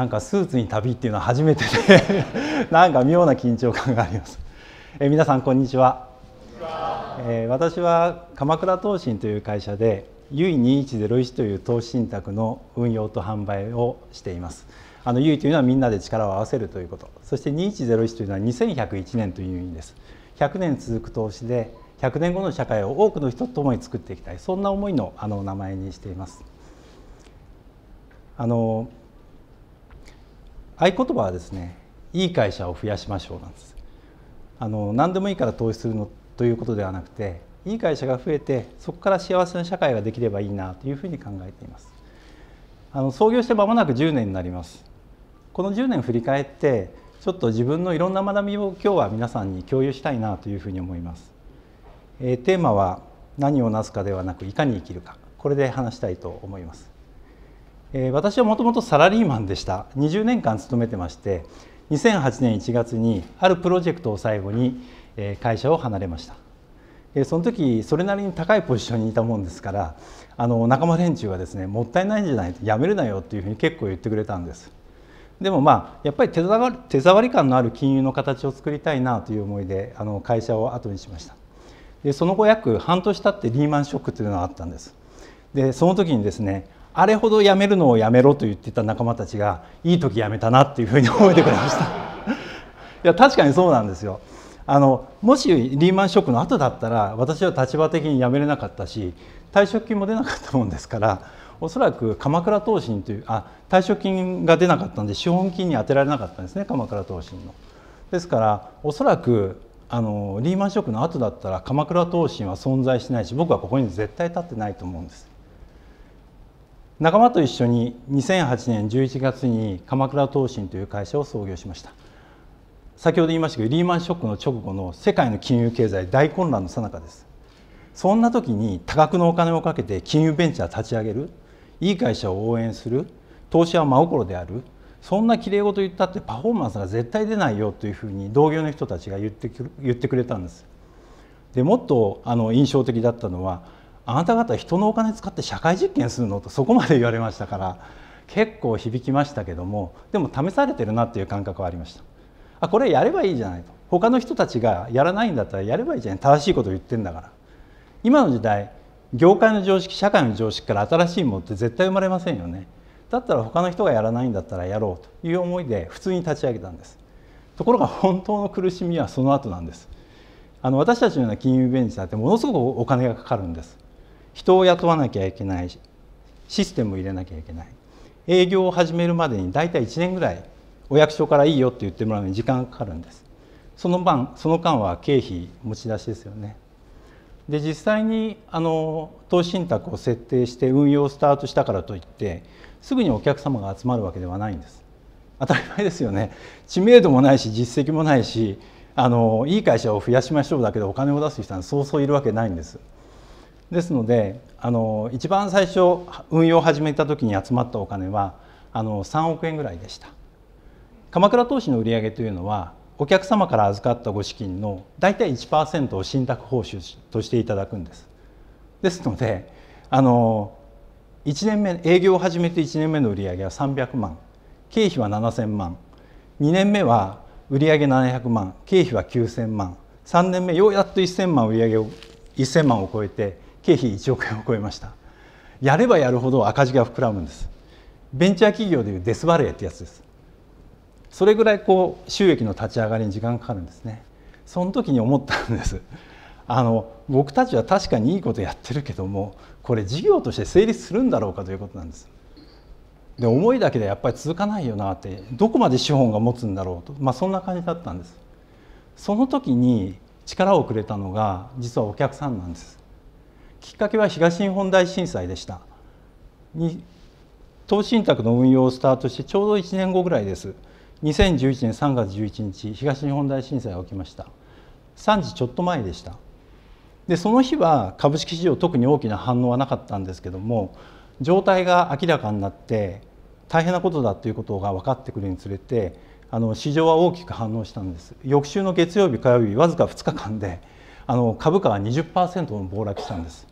なんかスーツに旅っていうのは初めてで なんか妙な緊張感があります。え皆さんこんにちは。えー、私は鎌倉投信という会社でゆい一ゼロ一という投資信託の運用と販売をしています。あの u というのはみんなで力を合わせるということそして二一ゼロ一というのは2101年という意味です100年続く投資で100年後の社会を多くの人と共に作っていきたいそんな思いのあの名前にしていますあの合言葉はですねいい会社を増やしましょうなんですあの何でもいいから投資するのということではなくていい会社が増えてそこから幸せな社会ができればいいなというふうに考えていますあの創業して間もなく10年になりますこの10年振り返ってちょっと自分のいろんな学びを今日は皆さんに共有したいなというふうに思います、えー、テーマは何をなすかではなくいかに生きるかこれで話したいと思いますえ私はもともとサラリーマンでした20年間勤めてまして2008年1月にあるプロジェクトを最後に会社を離れましたその時それなりに高いポジションにいたもんですからあの仲間連中はですねもったいないんじゃないとやめるなよっていうふうに結構言ってくれたんですでもまあやっぱり手触り手触り感のある金融の形を作りたいなという思いであの会社を後にしましたでその後約半年経ってリーマンショックというのがあったんですでその時にですねあれほどやめるのをやめろと言ってた仲間たちがいい時やめたなっていうふうに覚えてくれました いや確かにそうなんですよあのもしリーマンショックの後だったら私は立場的にやめれなかったし退職金も出なかったもんですからおそらく鎌倉投信というあ退職金が出なかったんで資本金に充てられなかったんですね鎌倉投信の。ですからおそらくあのリーマンショックの後だったら鎌倉投信は存在しないし僕はここに絶対立ってないと思うんです。仲間と一緒に2008年11月に鎌倉東進という会社を創業しました先ほど言いましたけどリーマンショックの直後の世界の金融経済大混乱の最中ですそんな時に多額のお金をかけて金融ベンチャー立ち上げるいい会社を応援する投資は真心であるそんなきれい事言ったってパフォーマンスが絶対出ないよというふうに同業の人たちが言ってくれたんですでもっとあの印象的だったのはあなた方人のお金使って社会実験するのとそこまで言われましたから結構響きましたけどもでも試されてるなっていう感覚はありましたあこれやればいいじゃないと他の人たちがやらないんだったらやればいいじゃない正しいことを言ってんだから今の時代業界の常識社会の常識から新しいものって絶対生まれませんよねだったら他の人がやらないんだったらやろうという思いで普通に立ち上げたんですところが本当の苦しみはその後なんですあの私たちのような金融ベンチャーってものすごくお金がかかるんです人を雇わなきゃいけないシステムを入れなきゃいけない営業を始めるまでに大体1年ぐらいお役所からいいよって言ってもらうのに時間がかかるんですその間その間は経費持ち出しですよねで実際にあの投資信託を設定して運用をスタートしたからといってすぐにお客様が集まるわけではないんです当たり前ですよね知名度もないし実績もないしあのいい会社を増やしましょうだけでお金を出す人はそうそういるわけないんですですのであの一番最初運用を始めた時に集まったお金はあの3億円ぐらいでした鎌倉投資の売上というのはお客様から預かったご資金の大体1%を信託報酬としていただくんですですのであの1年目営業を始めて1年目の売上は300万経費は7000万2年目は売上700万経費は9000万3年目ようやっと1000万売上を1000万を超えて経費1億円を超えましたやればやるほど赤字が膨らむんですベンチャー企業でいうデスバレーってやつですそれぐらいこう収益の立ち上がりに時間かかるんですねその時に思ったんですあの僕たちは確かにいいことやってるけどもこれ事業として成立するんだろうかということなんですで思いだけでやっぱり続かないよなってどこまで資本が持つんだろうと、まあ、そんな感じだったんですその時に力をくれたのが実はお客さんなんですきっかけは東日本大震災でしたに投資信託の運用をスタートしてちょうど1年後ぐらいです2011年3月11日東日本大震災が起きました3時ちょっと前でしたでその日は株式市場特に大きな反応はなかったんですけども状態が明らかになって大変なことだということが分かってくるにつれてあの市場は大きく反応したんです翌週の月曜日火曜日わずか2日間であの株価は20%も暴落したんです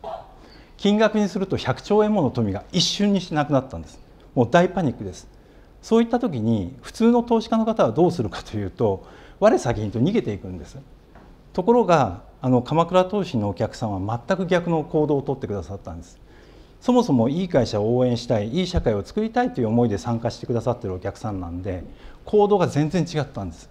金額にすると100兆円もの富が一瞬にしてなくなったんですもう大パニックですそういった時に普通の投資家の方はどうするかというと我先にと逃げていくんですところがあの鎌倉投資のお客さんは全く逆の行動をとってくださったんですそもそもいい会社を応援したいいい社会を作りたいという思いで参加してくださってるお客さんなんで行動が全然違ったんです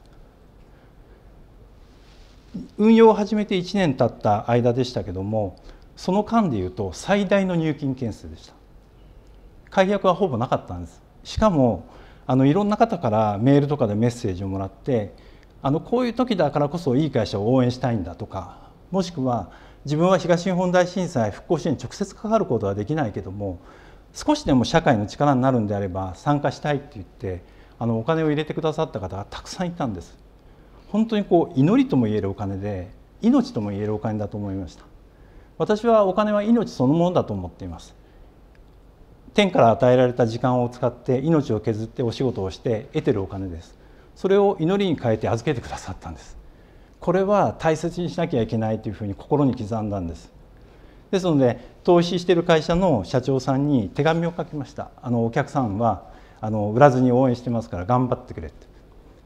運用を始めて1年経った間でしたけどもその間でいうと最大の入金件数でした解約はほぼなかったんですしかもあのいろんな方からメールとかでメッセージをもらってあのこういう時だからこそいい会社を応援したいんだとかもしくは自分は東日本大震災復興支援に直接関わることはできないけども少しでも社会の力になるんであれば参加したいって言ってあのお金を入れてくださった方がたくさんいたんです。本当にこう祈りとも言えるお金で命とも言えるお金だと思いました私はお金は命そのものだと思っています天から与えられた時間を使って命を削ってお仕事をして得てるお金ですそれを祈りに変えて預けてくださったんですこれは大切にしなきゃいけないというふうに心に刻んだんですですので投資している会社の社長さんに手紙を書きましたあのお客さんはあの売らずに応援してますから頑張ってくれって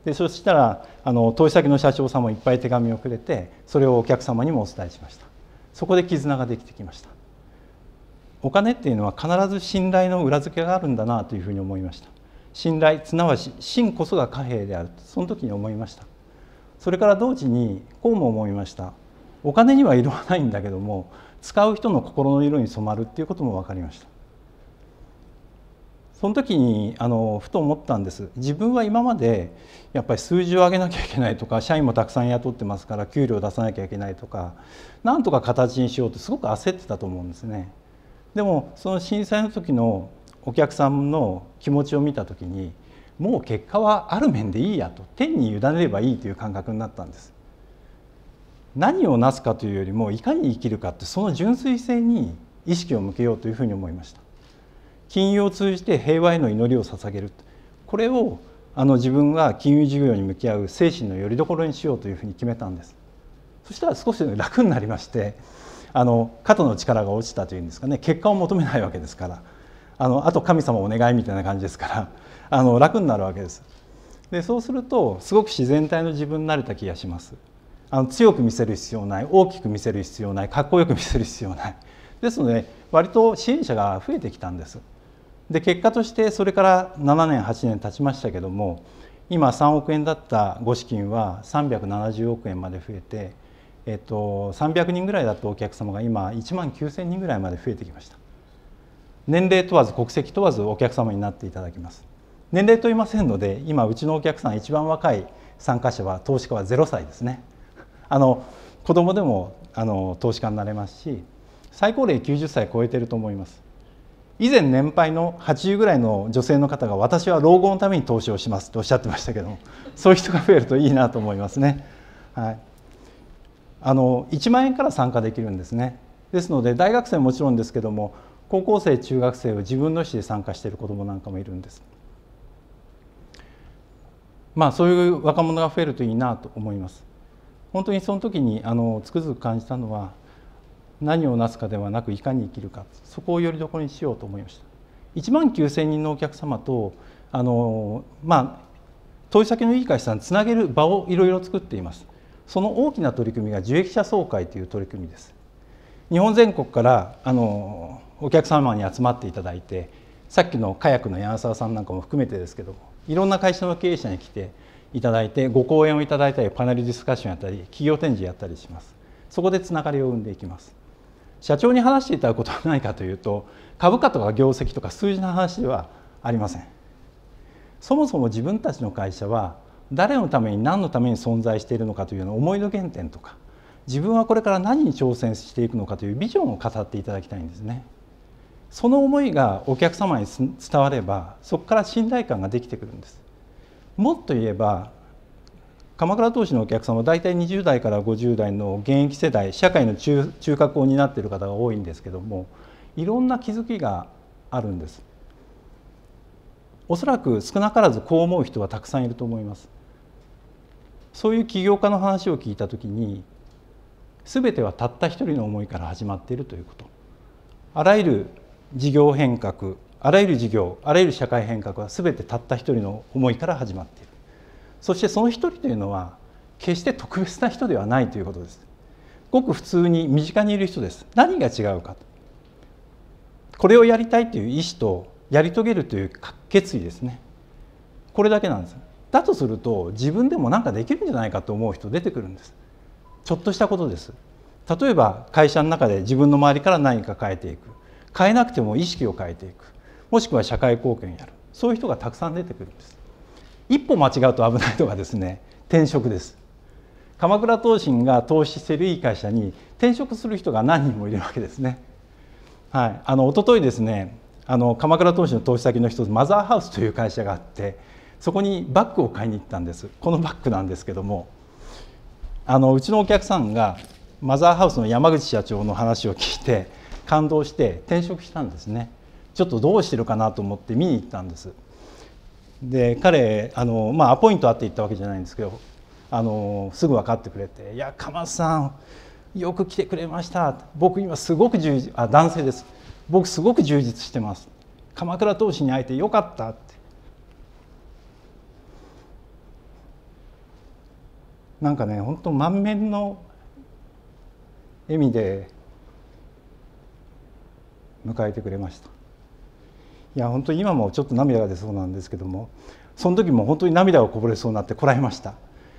でそしたらあの投資先の社長さんもいっぱい手紙をくれてそれをお客様にもお伝えしましたそこで絆ができてきましたお金っていうのは必ず信頼の裏付けがあるんだなというふうに思いました信頼すなわち真こそが貨幣であるとその時に思いましたそれから同時にこうも思いましたお金には色はないんだけども使う人の心の色に染まるっていうことも分かりましたその時にあのふと思ったんです自分は今までやっぱり数字を上げなきゃいけないとか社員もたくさん雇ってますから給料出さなきゃいけないとかなんとか形にしようってすごく焦ってたと思うんですね。でもその震災の時のお客さんの気持ちを見た時にもう結果はある面でいいやと天に委ねればいいという感覚になったんです。何をなすかというよりもいかに生きるかってその純粋性に意識を向けようというふうに思いました。金融を通じて平和への祈りを捧げるこれをあの自分が金融事業に向き合う精神のよりどころにしようというふうに決めたんですそしたら少し楽になりましてあの肩の力が落ちたというんですかね結果を求めないわけですからあのあと神様お願いみたいな感じですからあの楽になるわけですでそうするとすごく自然体の自分になれた気がしますあの強く見せる必要ない大きく見せる必要ないかっこよく見せる必要ないですので割と支援者が増えてきたんですで結果としてそれから7年8年経ちましたけども今3億円だったご資金は370億円まで増えて、えっと、300人ぐらいだったお客様が今1万9,000人ぐらいまで増えてきました年齢問わず国籍問わずお客様になっていただきます年齢問いませんので今うちのお客さん一番若い参加者は投資家は0歳ですねあの子供でもあの投資家になれますし最高齢90歳超えてると思います以前年配の80ぐらいの女性の方が私は老後のために投資をしますとおっしゃってましたけどそういう人が増えるといいなと思いますね。はい、あの1万円から参加できるんですね。ですので大学生ももちろんですけども高校生中学生は自分の意思で参加している子どもなんかもいるんです。まあそういう若者が増えるといいなと思います。本当にその時にあのつくづく感じたのは何をなすかではなくいかに生きるかそこをよりどころにしようと思いました1万9,000人のお客様とあのまあ投資先のいい会社さんつなげる場をいろいろ作っていますその大きな取り組みが受益者総会という取り組みです日本全国からあのお客様に集まっていただいてさっきのカヤックの柳沢さんなんかも含めてですけどいろんな会社の経営者に来ていただいてご講演をいただいたりパネルディスカッションやったり企業展示やったりしますそこでつながりを生んでいきます社長に話していただくことはないかというと株価とか業績とか数字の話ではありませんそもそも自分たちの会社は誰のために何のために存在しているのかというの思いの原点とか自分はこれから何に挑戦していくのかというビジョンを語っていただきたいんですねその思いがお客様に伝わればそこから信頼感ができてくるんですもっと言えば鎌倉投資のお客様は大体20代から50代の現役世代社会の中中核を担っている方が多いんですけどもいろんな気づきがあるんです。おそらく少なからずこう思う人はたくさんいると思います。そういう起業家の話を聞いた時に全てはたった一人の思いから始まっているということあらゆる事業変革あらゆる事業あらゆる社会変革は全てたった一人の思いから始まっている。そしてその一人というのは決して特別な人ではないということですごく普通に身近にいる人です何が違うかとこれをやりたいという意思とやり遂げるという決意ですねこれだけなんですだとすると自分でも何かできるんじゃないかと思う人出てくるんですちょっとしたことです例えば会社の中で自分の周りから何か変えていく変えなくても意識を変えていくもしくは社会貢献やるそういう人がたくさん出てくるんです一歩間違うと危ないのがですね転職です鎌倉投信が投資しているいい会社に転職する人が何人もいるわけですね。はい、あの一昨日ですねあの鎌倉投資の投資先の一つマザーハウスという会社があってそこにバッグを買いに行ったんですこのバッグなんですけどもあのうちのお客さんがマザーハウスの山口社長の話を聞いて感動して転職したんですねちょっとどうしてるかなと思って見に行ったんですで彼あの、まあ、アポイントあって言ったわけじゃないんですけどあのすぐ分かってくれて「いや鎌田さんよく来てくれました」僕今すごく充実あ男性です僕すごく充実してます鎌倉投資に会えてよかったってなんかね本当満面の笑みで迎えてくれましたいや本当に今もちょっと涙が出そうなんですけどもその時も本当に涙をこぼれそうになってこらえました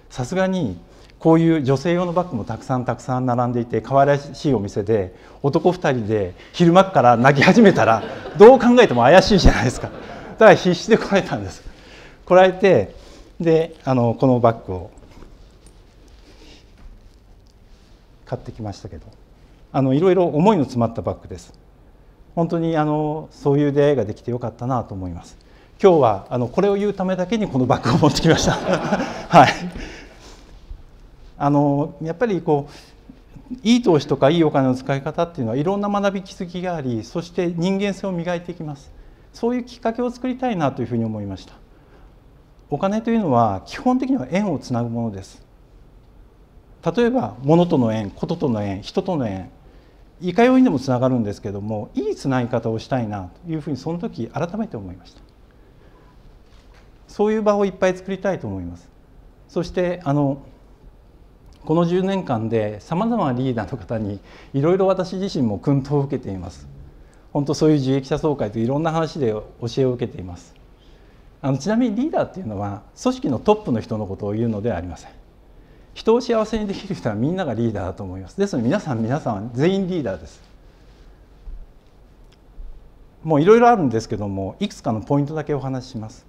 さすがにこういう女性用のバッグもたくさんたくさん並んでいて可愛らしいお店で男2人で昼間から泣き始めたらどう考えても怪しいじゃないですかだから必死でこらえたんですこらえてであのこのバッグを買ってきましたけどあのいろいろ思いの詰まったバッグです本当にあのそういう出会いができてよかったなと思います今日はあのこれを言うためだけにこのバッグを持ってきました はいあのやっぱりこういい投資とかいいお金の使い方っていうのはいろんな学び気づきがありそして人間性を磨いていきますそういうきっかけを作りたいなというふうに思いましたお金というのは基本的には縁をつなぐものです例えば物との縁事との縁人との縁いかようにでもつながるんですけどもいいつなぎ方をしたいなというふうにその時改めて思いましたそういう場をいっぱい作りたいと思いますそしてあのこの10年間でさまざまなリーダーの方にいろいろ私自身も薫陶を受けています本当そういう受益者総会といろんな話で教えを受けていますあのちなみにリーダーっていうのは組織のトップの人のことを言うのではありません人を幸せにできる人はみんながリーダーだと思いますですので皆さん皆さん全員リーダーですもういろいろあるんですけどもいくつかのポイントだけお話しします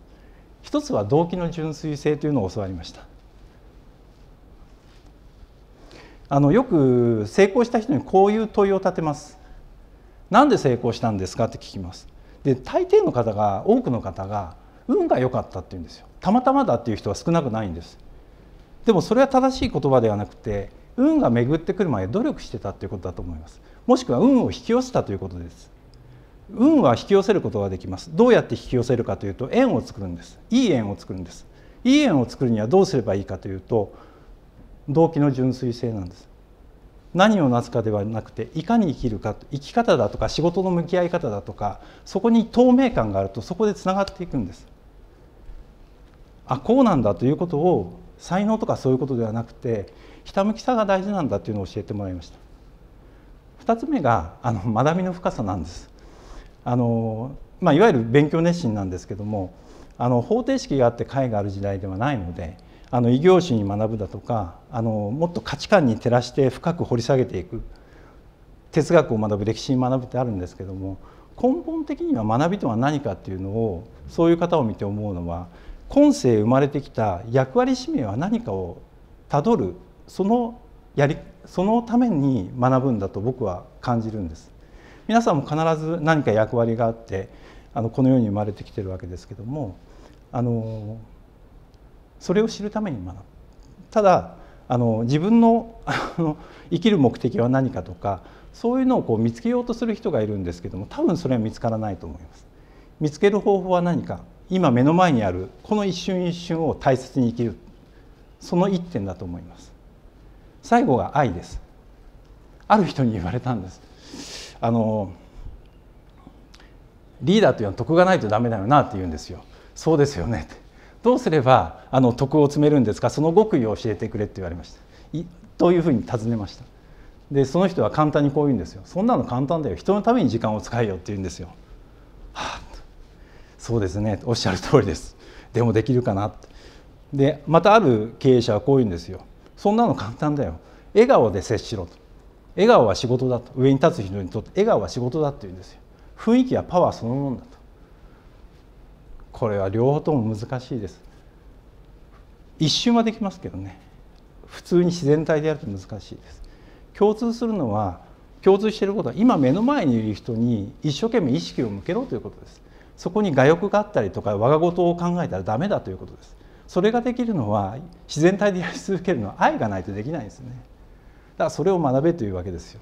一つは動機の純粋性というのを教わりましたあのよく成功した人にこういう問いを立てますなんで成功したんですかって聞きますで大抵の方が多くの方が運が良かったって言うんですよたまたまだっていう人は少なくないんですでもそれは正しい言葉ではなくて運が巡ってくる前努力してたということだと思いますもしくは運を引き寄せたということです運は引き寄せることができますどうやって引き寄せるかというと円を作るんですいい円を作るんですいい円を作るにはどうすればいいかというと動機の純粋性なんです何をなすかではなくていかに生きるか生き方だとか仕事の向き合い方だとかそこに透明感があるとそこでつながっていくんですあこうなんだということを才能とかそういうことではなくてひたむきさが大事なんだっていうのを教えてもらいました2つ目があの学びの深さなんですあの、まあ、いわゆる勉強熱心なんですけどもあの方程式があって解がある時代ではないのであの異業種に学ぶだとかあのもっと価値観に照らして深く掘り下げていく哲学を学ぶ歴史に学ぶってあるんですけども根本的には学びとは何かっていうのをそういう方を見て思うのは今世生まれてきた役割使命は何かをたどるそのやりそのために学ぶんだと僕は感じるんです皆さんも必ず何か役割があってあのこの世に生まれてきてるわけですけどもあのそれを知るために学ぶただあの自分のあの生きる目的は何かとかそういうのをこう見つけようとする人がいるんですけども多分それは見つからないと思います見つける方法は何か今目の前にあるこの一瞬一瞬を大切に生きるその一点だと思います最後が愛ですある人に言われたんですあのリーダーというのは得がないとダメだよなって言うんですよそうですよねどうすればあの徳を詰めるんですかその極意を教えてくれって言われましたというふうに尋ねましたでその人は簡単にこう言うんですよそんなの簡単だよ人のために時間を使えよって言うんですよ、はあ、そうですねおっしゃる通りですでもできるかなでまたある経営者はこう言うんですよそんなの簡単だよ笑顔で接しろと笑顔は仕事だと上に立つ人にとって笑顔は仕事だって言うんですよ雰囲気はパワーそのものだとこれは両方とも難しいです一瞬はできますけどね普通に自然体でやると難しいです共通するのは共通していることは今目の前にいる人に一生懸命意識を向けろということですそこに我欲があったりとか我が事を考えたらダメだということですそれができるのは自然体でやり続けるのは愛がないとできないんですねだからそれを学べというわけですよ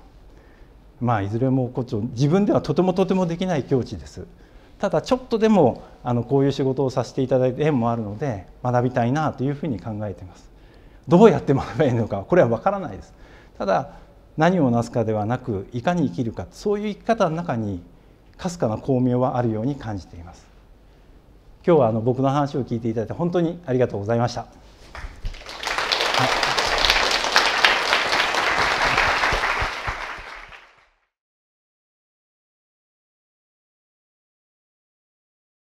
まあいずれもこっち自分ではとてもとてもできない境地ですただちょっとでもあのこういう仕事をさせていただいて縁もあるので学びたいなというふうに考えていますどうやって学べばいいのかこれはわからないですただ何をなすかではなくいかに生きるかそういう生き方の中にかすかな光明はあるように感じています今日はあの僕の話を聞いていただいて本当にありがとうございました